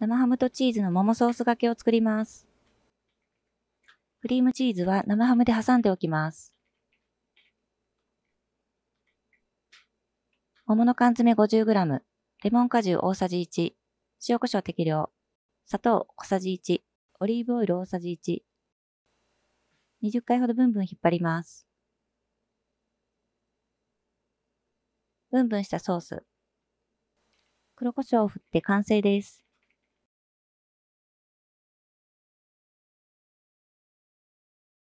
生ハムとチーズの桃ソースがけを作ります。クリームチーズは生ハムで挟んでおきます。桃の缶詰 50g、レモン果汁大さじ1、塩コショウ適量、砂糖小さじ1、オリーブオイル大さじ1、20回ほどブンブン引っ張ります。ブンブンしたソース。黒胡椒を振って完成です。